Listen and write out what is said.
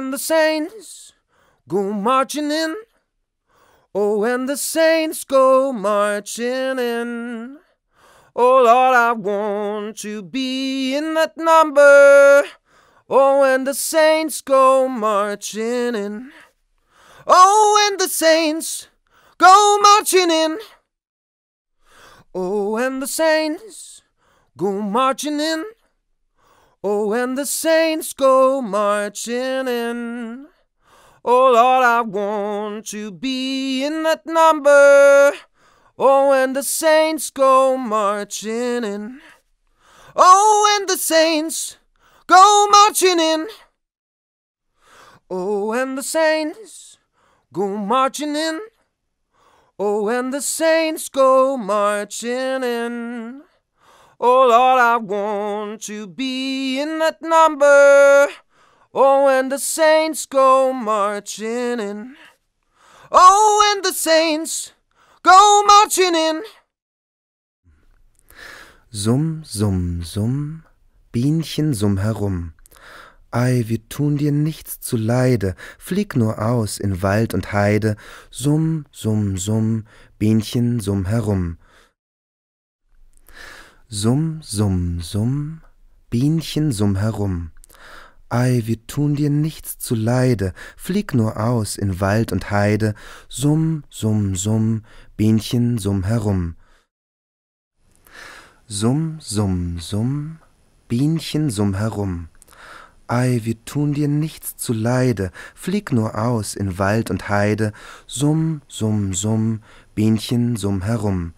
and the saints go marching in. Oh, when the saints go marching in. Oh, Lord, I want to be in that number. Oh, when the saints go marching in. Oh, and the saints go marching in. Oh, when the saints go marching in. Oh, when the saints go marching in. Oh, Lord, I want to be in that number. Oh, when the saints go marching in. Oh, when the saints go marching in. Oh, when the saints go marching in. Oh, when the saints go marching in. Oh Lord, I want to be in that number. Oh, when the saints go marching in. Oh, when the saints go marching in. Summ, summ, summ, Bienchen summ herum. Ei, wir tun dir nichts zuleide, flieg nur aus in Wald und Heide, summ, summ, summ, Bienchen summ herum summ summ summ bienchen summ herum ei wir tun dir nichts zu Leide, flieg nur aus in wald und heide summ summ summ bienchen summ herum summ summ summ bienchen summ herum ei wir tun dir nichts zu Leide, flieg nur aus in wald und heide summ summ summ bienchen summ herum